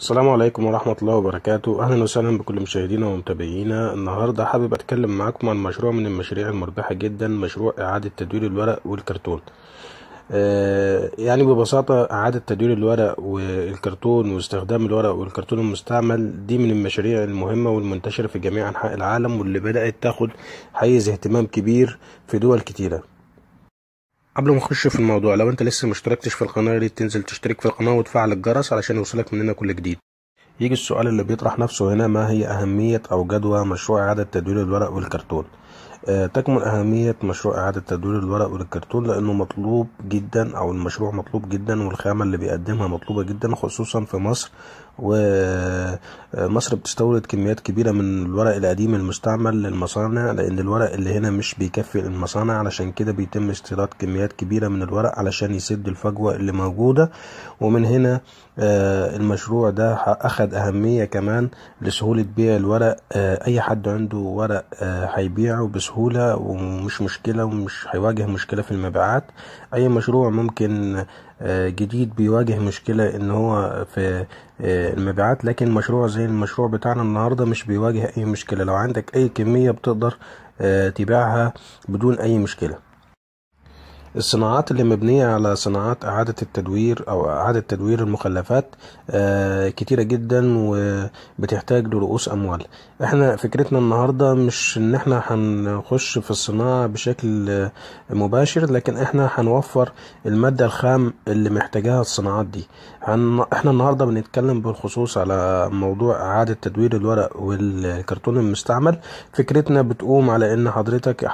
السلام عليكم ورحمة الله وبركاته أهلا وسهلا بكل مشاهدينا ومتابعينا النهاردة حابب أتكلم معاكم عن مشروع من المشاريع المربحة جدا مشروع إعادة تدوير الورق والكرتون آه، يعني ببساطة إعادة تدوير الورق والكرتون واستخدام الورق والكرتون المستعمل دي من المشاريع المهمة والمنتشرة في جميع أنحاء العالم واللي بدأت تاخد حيز اهتمام كبير في دول كتيرة قبل ما نخش في الموضوع لو انت لسه مشتركتش في القناه يا ريت تنزل تشترك في القناه وتفعل الجرس علشان يوصلك مننا كل جديد يجي السؤال اللي بيطرح نفسه هنا ما هي اهميه او جدوى مشروع اعاده تدوير الورق والكرتون آه، تكمن أهمية مشروع إعادة تدوير الورق والكرتون لأنه مطلوب جدا أو المشروع مطلوب جدا والخامة اللي بيقدمها مطلوبة جدا خصوصا في مصر ومصر آه، بتستورد كميات كبيرة من الورق القديم المستعمل للمصانع لأن الورق اللي هنا مش بيكفي المصانع علشان كده بيتم استيراد كميات كبيرة من الورق علشان يسد الفجوة اللي موجودة ومن هنا آه، المشروع ده أخد أهمية كمان لسهولة بيع الورق أي حد عنده ورق هيبيعه بسهولة بسهولة ومش مشكلة ومش هيواجه مشكلة في المبيعات اي مشروع ممكن آه، جديد بيواجه مشكلة ان هو في آه، المبيعات لكن مشروع زي المشروع بتاعنا النهاردة مش بيواجه اي مشكلة لو عندك اي كمية بتقدر آه، تبيعها بدون اي مشكله الصناعات اللي مبنية على صناعات إعادة التدوير أو إعادة تدوير المخلفات آه، كتيرة جدا وبتحتاج لرؤوس أموال احنا فكرتنا النهاردة مش ان احنا هنخش في الصناعة بشكل مباشر لكن احنا هنوفر المادة الخام اللي محتاجاها الصناعات دي احنا النهاردة بنتكلم بالخصوص على موضوع إعادة تدوير الورق والكرتون المستعمل فكرتنا بتقوم على ان حضرتك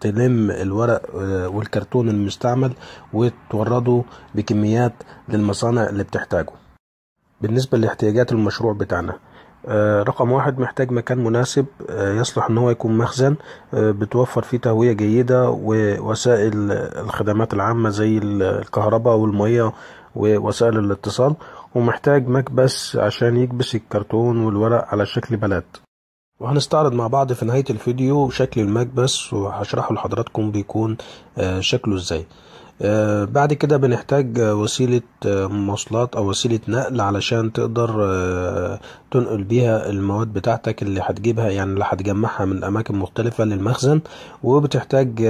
هتلم آه، الورق والكرتون المستعمل وتورده بكميات للمصانع اللي بتحتاجه بالنسبة لاحتياجات المشروع بتاعنا آه، رقم واحد محتاج مكان مناسب آه، يصلح ان هو يكون مخزن آه، بتوفر فيه تهوية جيدة ووسائل الخدمات العامة زي الكهرباء والمية ووسائل الاتصال ومحتاج مكبس عشان يكبس الكرتون والورق على شكل بلات وهنستعرض مع بعض في نهاية الفيديو شكل المكبس وهشرحه لحضراتكم بيكون آه، شكله ازاي آه، بعد كده بنحتاج وسيلة آه، مواصلات أو وسيلة نقل علشان تقدر آه، تنقل بيها المواد بتاعتك اللي هتجيبها يعني اللي هتجمعها من أماكن مختلفة للمخزن وبتحتاج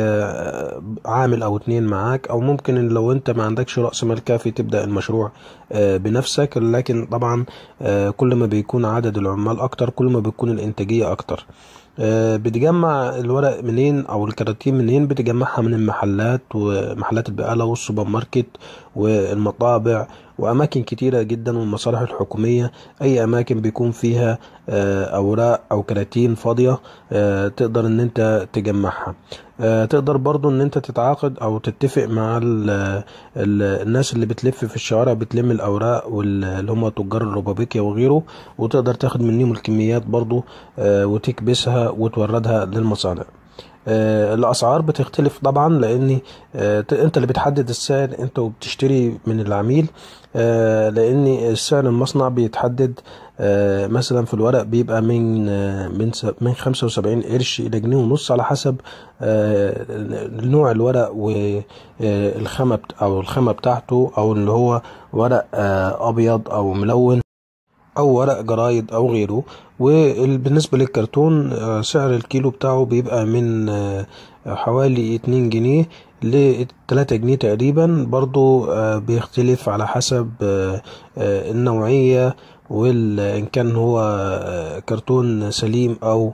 عامل أو اتنين معاك أو ممكن لو أنت ما عندكش رأس مال كافي تبدأ المشروع بنفسك لكن طبعا كل ما بيكون عدد العمال أكتر كل ما بتكون الإنتاجية أكتر آه، بتجمع الورق منين او الكراتين منين بتجمعها من المحلات ومحلات البقاله والسوبر ماركت والمطابع وأماكن كتيرة جدا والمصالح الحكومية أي أماكن بيكون فيها آه، أوراق أو كراتين فاضية آه، تقدر إن أنت تجمعها آه، تقدر برضو ان انت تتعاقد او تتفق مع الناس اللي بتلف في الشوارع بتلم الاوراق واللي هم تجار الربابيكيا وغيره وتقدر تاخد منهم الكميات برضو وتكبسها وتوردها للمصانع آه، الاسعار بتختلف طبعا لان آه، انت اللي بتحدد السعر انت وبتشتري من العميل آه، لان سعر المصنع بيتحدد مثلا في الورق بيبقى من من من 75 قرش الى جنيه ونص على حسب نوع الورق والخامه او الخامه بتاعته او اللي هو ورق ابيض او ملون او ورق جرايد او غيره وبالنسبة للكرتون آه، سعر الكيلو بتاعه بيبقى من آه، حوالي اتنين جنيه لتلاتة جنيه تقريبا برضو آه، بيختلف على حسب النوعية وإن كان هو كرتون سليم أو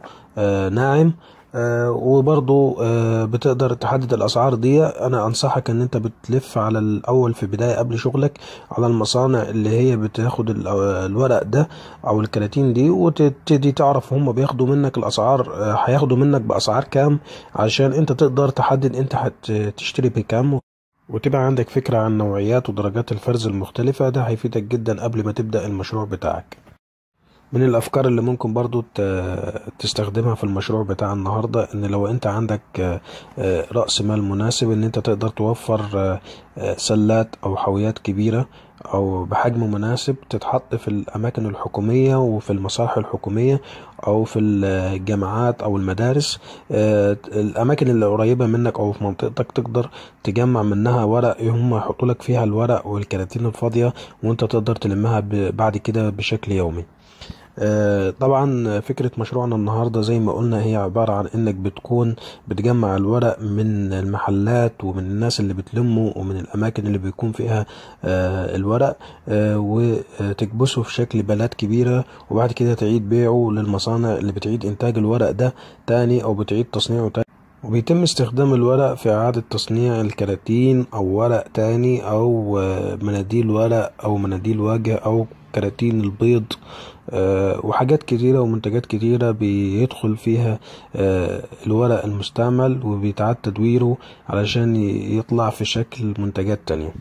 ناعم آه، وبرضو آه، بتقدر تحدد الاسعار دي انا انصحك ان انت بتلف على الاول في بداية قبل شغلك على المصانع اللي هي بتاخد آه، الورق ده او الكراتين دي وتبتدي تعرف هم بياخدوا منك الاسعار هياخدوا منك باسعار كام عشان انت تقدر تحدد انت هتشتري بكام وتبقى عندك فكرة عن نوعيات ودرجات الفرز المختلفة ده هيفيدك جدا قبل ما تبدأ المشروع بتاعك من الافكار اللي ممكن برضو تستخدمها في المشروع بتاع النهارده ان لو انت عندك آه، آه، راس مال مناسب ان انت تقدر توفر آه، سلات او حاويات كبيره او بحجم مناسب تتحط في الاماكن الحكوميه وفي المصالح الحكوميه او في الجامعات او المدارس الاماكن اللي قريبه منك او في منطقتك تقدر تجمع منها ورق هم يحطولك فيها الورق والكراتين الفاضيه وانت تقدر تلمها بعد كده بشكل يومي آه، طبعا فكرة مشروعنا النهاردة زي ما قلنا هي عبارة عن انك بتكون بتجمع الورق من المحلات ومن الناس اللي بتلمه ومن الاماكن اللي بيكون فيها آه، الورق آه، وتكبسه في شكل بلات كبيرة وبعد كده تعيد بيعه للمصانع اللي بتعيد انتاج الورق ده تاني او بتعيد تصنيعه تاني وبيتم استخدام الورق في إعادة تصنيع الكراتين أو ورق تاني أو مناديل ورق أو مناديل وجه أو كراتين البيض آه، وحاجات كتيرة ومنتجات كتيرة بيدخل فيها آه، الورق المستعمل وبيتعاد تدويره علشان يطلع في شكل منتجات تانية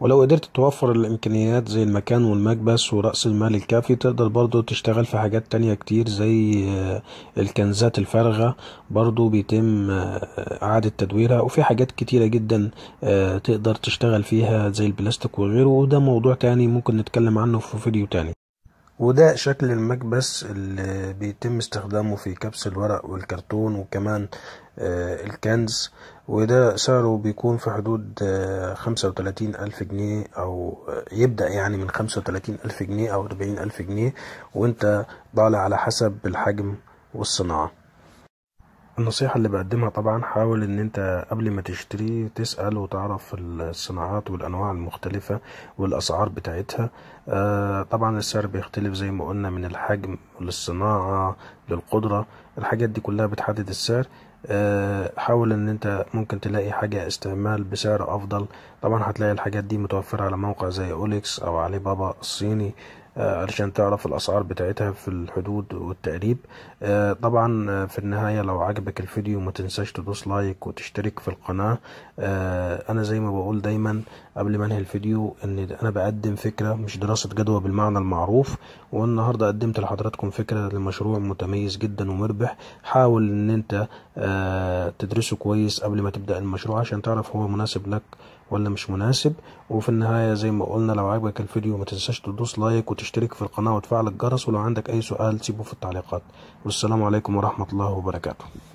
ولو قدرت توفر الإمكانيات زي المكان والمكبس ورأس المال الكافي تقدر برضو تشتغل في حاجات تانية كتير زي آه، الكنزات الفارغة برضو بيتم إعادة تدويرها وفي حاجات كتيرة جدا تقدر تشتغل فيها زي البلاستيك وغيره وده موضوع تاني ممكن نتكلم عنه في فيديو تاني وده شكل المكبس اللي بيتم استخدامه في كبس الورق والكرتون وكمان آه، الكنز وده سعره بيكون في حدود آه، خمسة وتلاتين ألف جنيه أو آه، يبدأ يعني من خمسة وتلاتين ألف جنيه أو أربعين ألف جنيه وأنت طالع على حسب الحجم والصناعة النصيحة اللي بقدمها طبعا حاول ان انت قبل ما تشتري تسأل وتعرف الصناعات والانواع المختلفة والاسعار بتاعتها آه، طبعا السعر بيختلف زي ما قلنا من الحجم للصناعة للقدرة الحاجات دي كلها بتحدد السعر آه، حاول ان انت ممكن تلاقي حاجة استعمال بسعر افضل طبعا هتلاقي الحاجات دي متوفرة على موقع زي اوليكس او علي بابا الصيني آه، علشان تعرف الأسعار بتاعتها في الحدود والتقريب آه، طبعا آه، في النهاية لو عجبك الفيديو ما تنساش تدوس لايك وتشترك في القناة أنا زي ما بقول دايما قبل ما انهي الفيديو ان أنا بقدم فكرة مش دراسة جدوى بالمعنى المعروف والنهاردة قدمت لحضراتكم فكرة لمشروع متميز جدا ومربح حاول ان انت تدرسه كويس قبل ما تبدأ المشروع عشان تعرف هو مناسب لك ولا مش مناسب وفي النهاية زي ما قلنا لو عجبك الفيديو ما تنساش تدوس لايك وتشترك تشترك في القناة وتفعل الجرس ولو عندك أي سؤال سيبه في التعليقات والسلام عليكم ورحمة الله وبركاته